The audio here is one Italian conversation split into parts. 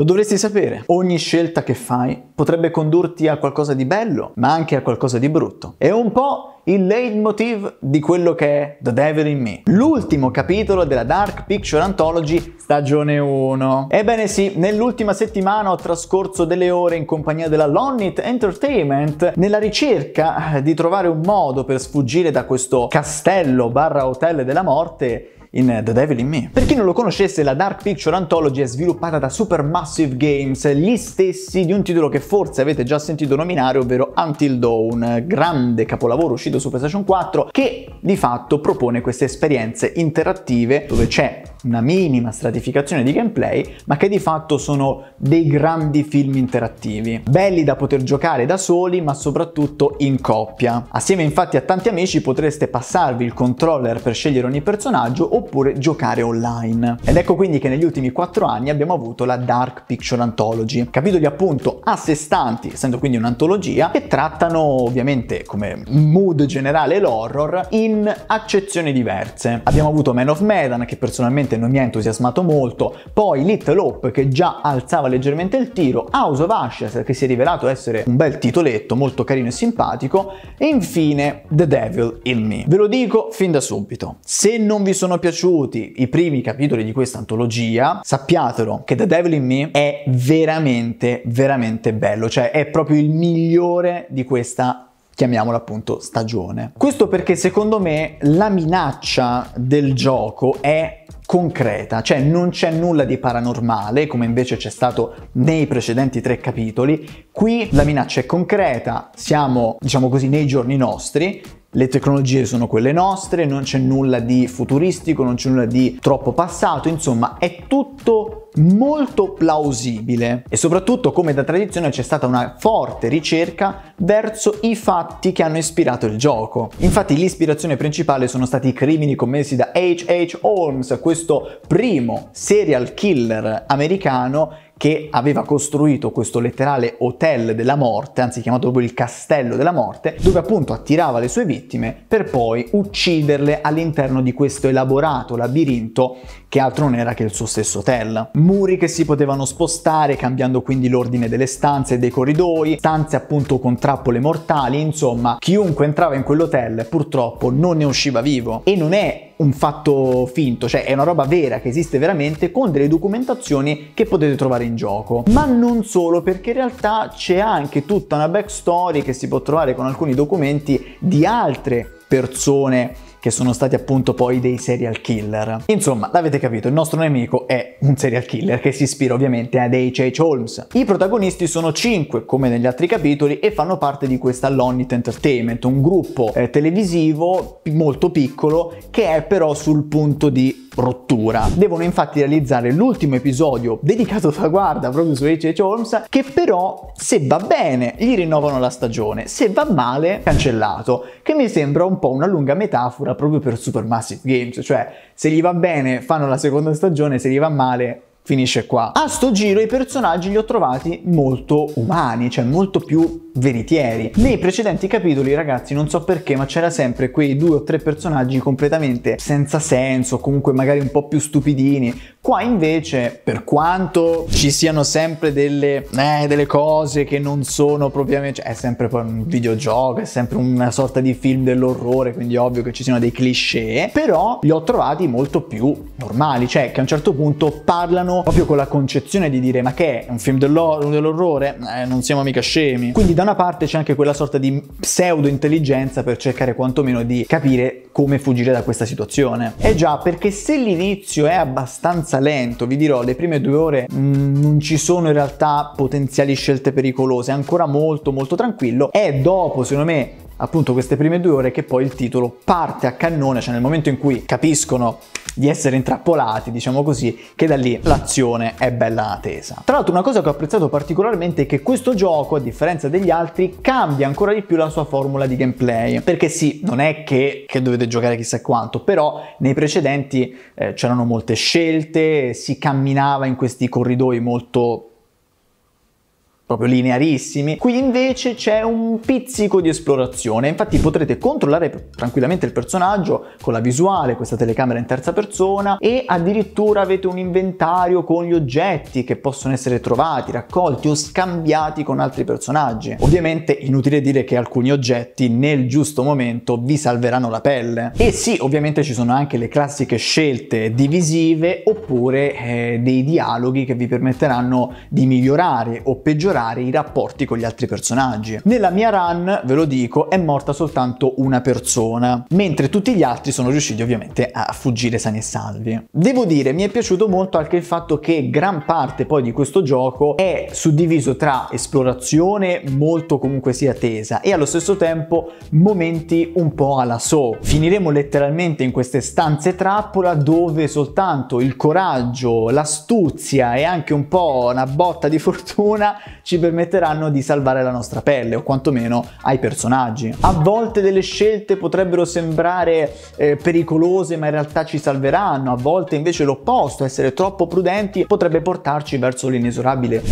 Lo dovresti sapere, ogni scelta che fai potrebbe condurti a qualcosa di bello, ma anche a qualcosa di brutto. È un po' il leitmotiv di quello che è The Devil in Me, l'ultimo capitolo della Dark Picture Anthology stagione 1. Ebbene sì, nell'ultima settimana ho trascorso delle ore in compagnia della Lonnit Entertainment nella ricerca eh, di trovare un modo per sfuggire da questo castello barra hotel della morte in The Devil in Me. Per chi non lo conoscesse, la Dark Picture Anthology è sviluppata da Supermassive Games, gli stessi di un titolo che forse avete già sentito nominare, ovvero Until Dawn, grande capolavoro uscito su PlayStation 4, che di fatto propone queste esperienze interattive dove c'è una minima stratificazione di gameplay, ma che di fatto sono dei grandi film interattivi, belli da poter giocare da soli, ma soprattutto in coppia. Assieme infatti a tanti amici potreste passarvi il controller per scegliere ogni personaggio oppure giocare online. Ed ecco quindi che negli ultimi 4 anni abbiamo avuto la Dark Picture Anthology, capitoli appunto a sé stanti, essendo quindi un'antologia, che trattano ovviamente come mood generale l'horror in accezioni diverse. Abbiamo avuto Man of Medan che personalmente sinceramente non mi ha entusiasmato molto, poi Little Hope che già alzava leggermente il tiro, House of Ashes che si è rivelato essere un bel titoletto molto carino e simpatico e infine The Devil in Me. Ve lo dico fin da subito, se non vi sono piaciuti i primi capitoli di questa antologia, sappiatelo che The Devil in Me è veramente veramente bello, cioè è proprio il migliore di questa chiamiamola appunto stagione. Questo perché secondo me la minaccia del gioco è concreta, cioè non c'è nulla di paranormale come invece c'è stato nei precedenti tre capitoli, qui la minaccia è concreta, siamo diciamo così nei giorni nostri le tecnologie sono quelle nostre, non c'è nulla di futuristico, non c'è nulla di troppo passato, insomma è tutto molto plausibile e soprattutto come da tradizione c'è stata una forte ricerca verso i fatti che hanno ispirato il gioco. Infatti l'ispirazione principale sono stati i crimini commessi da H.H. Holmes, questo primo serial killer americano che aveva costruito questo letterale hotel della morte, anzi chiamato proprio il castello della morte, dove appunto attirava le sue vittime per poi ucciderle all'interno di questo elaborato labirinto che altro non era che il suo stesso hotel. Muri che si potevano spostare cambiando quindi l'ordine delle stanze e dei corridoi, stanze appunto con trappole mortali, insomma chiunque entrava in quell'hotel purtroppo non ne usciva vivo e non è un fatto finto, cioè è una roba vera che esiste veramente con delle documentazioni che potete trovare in gioco. Ma non solo, perché in realtà c'è anche tutta una backstory che si può trovare con alcuni documenti di altre persone che sono stati appunto poi dei serial killer. Insomma, l'avete capito, il nostro nemico è un serial killer che si ispira ovviamente a H.H. Holmes. I protagonisti sono cinque, come negli altri capitoli, e fanno parte di questa Lonnit Entertainment, un gruppo eh, televisivo molto piccolo che è però sul punto di rottura. Devono infatti realizzare l'ultimo episodio dedicato a Guarda proprio su H.H. Holmes che però se va bene gli rinnovano la stagione, se va male cancellato, che mi sembra un po' una lunga metafora proprio per Super Supermassive Games, cioè se gli va bene fanno la seconda stagione, se gli va male finisce qua. A sto giro i personaggi li ho trovati molto umani, cioè molto più veritieri. Nei precedenti capitoli, ragazzi, non so perché, ma c'era sempre quei due o tre personaggi completamente senza senso, comunque magari un po' più stupidini, Qua invece, per quanto ci siano sempre delle, eh, delle cose che non sono propriamente, cioè, è sempre un videogioco, è sempre una sorta di film dell'orrore, quindi ovvio che ci siano dei cliché, però li ho trovati molto più normali, cioè che a un certo punto parlano proprio con la concezione di dire ma che è un film dell'orrore? Eh, non siamo mica scemi. Quindi da una parte c'è anche quella sorta di pseudo intelligenza per cercare quantomeno di capire come fuggire da questa situazione. E già, perché se l'inizio è abbastanza abbastanza lento, vi dirò le prime due ore mh, mm, non ci sono in realtà potenziali scelte pericolose, è ancora molto molto tranquillo e dopo secondo me appunto queste prime due ore che poi il titolo parte a cannone, cioè nel momento in cui capiscono di essere intrappolati, diciamo così, che da lì l'azione è bella attesa. Tra l'altro una cosa che ho apprezzato particolarmente è che questo gioco, a differenza degli altri, cambia ancora di più la sua formula di gameplay, perché sì, non è che, che dovete giocare chissà quanto, però nei precedenti eh, c'erano molte scelte, si camminava in questi corridoi molto proprio linearissimi. Qui invece c'è un pizzico di esplorazione, infatti potrete controllare tranquillamente il personaggio con la visuale, questa telecamera in terza persona e addirittura avete un inventario con gli oggetti che possono essere trovati, raccolti o scambiati con altri personaggi. Ovviamente inutile dire che alcuni oggetti nel giusto momento vi salveranno la pelle. E sì, ovviamente ci sono anche le classiche scelte divisive oppure eh, dei dialoghi che vi permetteranno di migliorare o peggiorare migliorare i rapporti con gli altri personaggi. Nella mia run, ve lo dico, è morta soltanto una persona, mentre tutti gli altri sono riusciti ovviamente a fuggire sani e salvi. Devo dire, mi è piaciuto molto anche il fatto che gran parte poi di questo gioco è suddiviso tra esplorazione molto comunque sia tesa e allo stesso tempo momenti un po' alla so. Finiremo letteralmente in queste stanze trappola dove soltanto il coraggio, l'astuzia e anche un po' una botta di fortuna ci permetteranno di salvare la nostra pelle o quantomeno ai personaggi. A volte delle scelte potrebbero sembrare eh, pericolose ma in realtà ci salveranno, a volte invece l'opposto, essere troppo prudenti potrebbe portarci verso l'inesorabile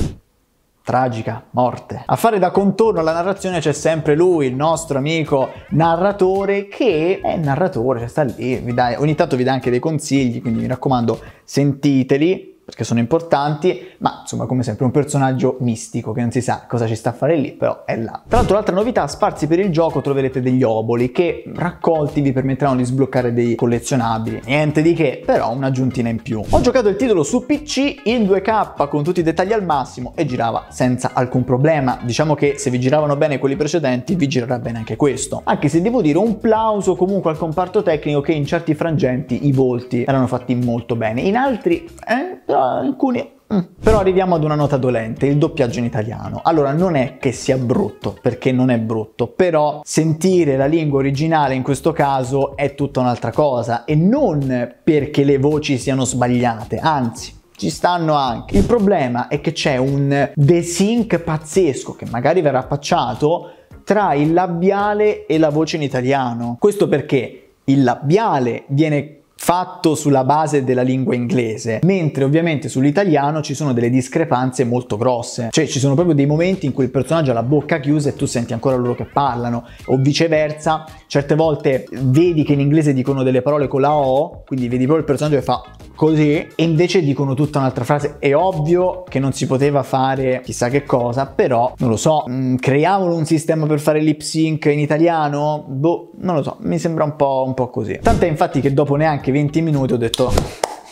tragica morte. A fare da contorno alla narrazione c'è sempre lui, il nostro amico narratore, che è narratore, cioè sta lì, dà, ogni tanto vi dà anche dei consigli, quindi mi raccomando, sentiteli perché sono importanti, ma insomma come sempre un personaggio mistico che non si sa cosa ci sta a fare lì, però è là. Tra l'altro l'altra novità, sparsi per il gioco troverete degli oboli che raccolti vi permetteranno di sbloccare dei collezionabili, niente di che, però un'aggiuntina in più. Ho giocato il titolo su PC in 2K con tutti i dettagli al massimo e girava senza alcun problema, diciamo che se vi giravano bene quelli precedenti vi girerà bene anche questo, anche se devo dire un plauso comunque al comparto tecnico che in certi frangenti i volti erano fatti molto bene, in altri eh, però eh, alcuni mm, però arriviamo ad una nota dolente, il doppiaggio in italiano. Allora non è che sia brutto, perché non è brutto, però sentire la lingua originale in questo caso è tutta un'altra cosa e non perché le voci siano sbagliate, anzi ci stanno anche. Il problema è che c'è un desync pazzesco che magari verrà facciato tra il labiale e la voce in italiano. Questo perché il labiale viene fatto sulla base della lingua inglese, mentre ovviamente sull'italiano ci sono delle discrepanze molto grosse, cioè ci sono proprio dei momenti in cui il personaggio ha la bocca chiusa e tu senti ancora loro che parlano, o viceversa, certe volte vedi che in inglese dicono delle parole con la O, quindi vedi proprio il personaggio che fa così e invece dicono tutta un'altra frase. È ovvio che non si poteva fare chissà che cosa, però non lo so, mh, mm, creiamolo un sistema per fare lip sync in italiano? Boh, non lo so, mi sembra un po', un po' così. Tant'è infatti che dopo neanche neanche 20 minuti ho detto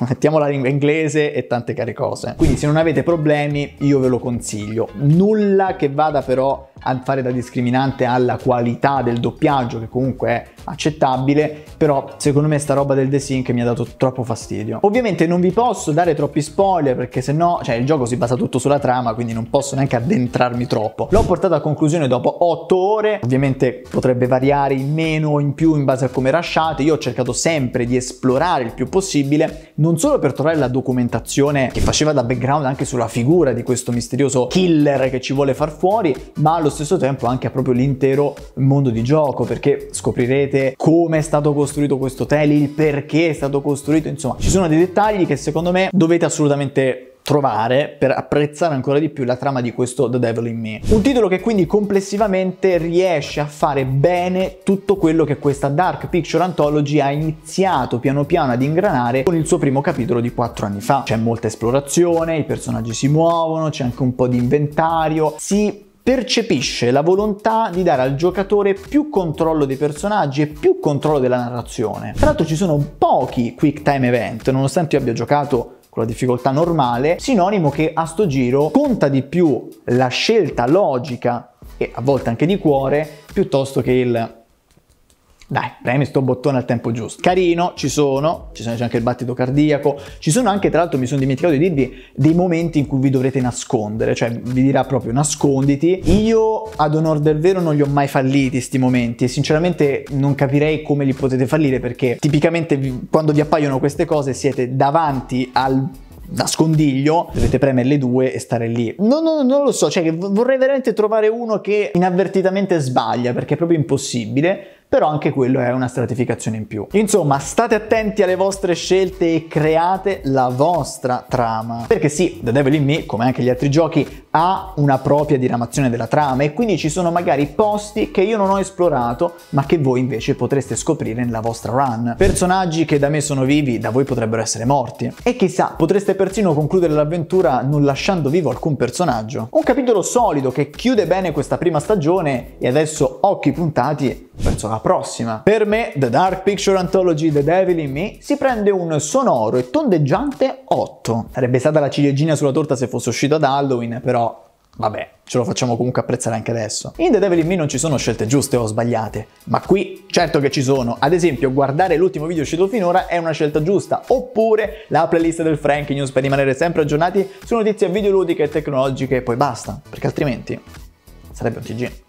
mettiamo la lingua inglese e tante care cose. Quindi se non avete problemi io ve lo consiglio. Nulla che vada però a fare da discriminante alla qualità del doppiaggio che comunque è accettabile, però secondo me sta roba del desync mi ha dato troppo fastidio. Ovviamente non vi posso dare troppi spoiler perché se no, cioè il gioco si basa tutto sulla trama, quindi non posso neanche addentrarmi troppo. L'ho portato a conclusione dopo 8 ore, ovviamente potrebbe variare in meno o in più in base a come rasciate, io ho cercato sempre di esplorare il più possibile, non solo per trovare la documentazione che faceva da background anche sulla figura di questo misterioso killer che ci vuole far fuori, ma allo stesso tempo anche a proprio l'intero mondo di gioco perché scoprirete come è stato costruito questo hotel, il perché è stato costruito, insomma ci sono dei dettagli che secondo me dovete assolutamente trovare per apprezzare ancora di più la trama di questo The Devil in Me. Un titolo che quindi complessivamente riesce a fare bene tutto quello che questa Dark Picture Anthology ha iniziato piano piano ad ingranare con il suo primo capitolo di quattro anni fa. C'è molta esplorazione, i personaggi si muovono, c'è anche un po' di inventario, si percepisce la volontà di dare al giocatore più controllo dei personaggi e più controllo della narrazione. Tra l'altro ci sono pochi quick time event, nonostante io abbia giocato con la difficoltà normale, sinonimo che a sto giro conta di più la scelta logica e a volte anche di cuore piuttosto che il dai, premi sto bottone al tempo giusto. Carino, ci sono, ci sono c'è anche il battito cardiaco, ci sono anche, tra l'altro mi sono dimenticato di dirvi, dei momenti in cui vi dovrete nascondere, cioè vi dirà proprio nasconditi. Io, ad onor del vero, non li ho mai falliti questi momenti e sinceramente non capirei come li potete fallire perché tipicamente vi, quando vi appaiono queste cose siete davanti al nascondiglio, dovete premere le due e stare lì. No, no, non lo so, cioè vorrei veramente trovare uno che inavvertitamente sbaglia perché è proprio impossibile però anche quello è una stratificazione in più. Insomma, state attenti alle vostre scelte e create la vostra trama, perché sì, The Devil in Me, come anche gli altri giochi, ha una propria diramazione della trama e quindi ci sono magari posti che io non ho esplorato ma che voi invece potreste scoprire nella vostra run. Personaggi che da me sono vivi da voi potrebbero essere morti. E chissà, potreste persino concludere l'avventura non lasciando vivo alcun personaggio. Un capitolo solido che chiude bene questa prima stagione e adesso occhi puntati verso la prossima. Per me The Dark Picture Anthology The Devil in Me si prende un sonoro e tondeggiante 8. Sarebbe stata la ciliegina sulla torta se fosse uscito ad Halloween, però Vabbè, ce lo facciamo comunque apprezzare anche adesso. In The Devil in Me non ci sono scelte giuste o sbagliate, ma qui certo che ci sono. Ad esempio, guardare l'ultimo video uscito finora è una scelta giusta, oppure la playlist del Frank News per rimanere sempre aggiornati su notizie videoludiche e tecnologiche e poi basta, perché altrimenti sarebbe un TG.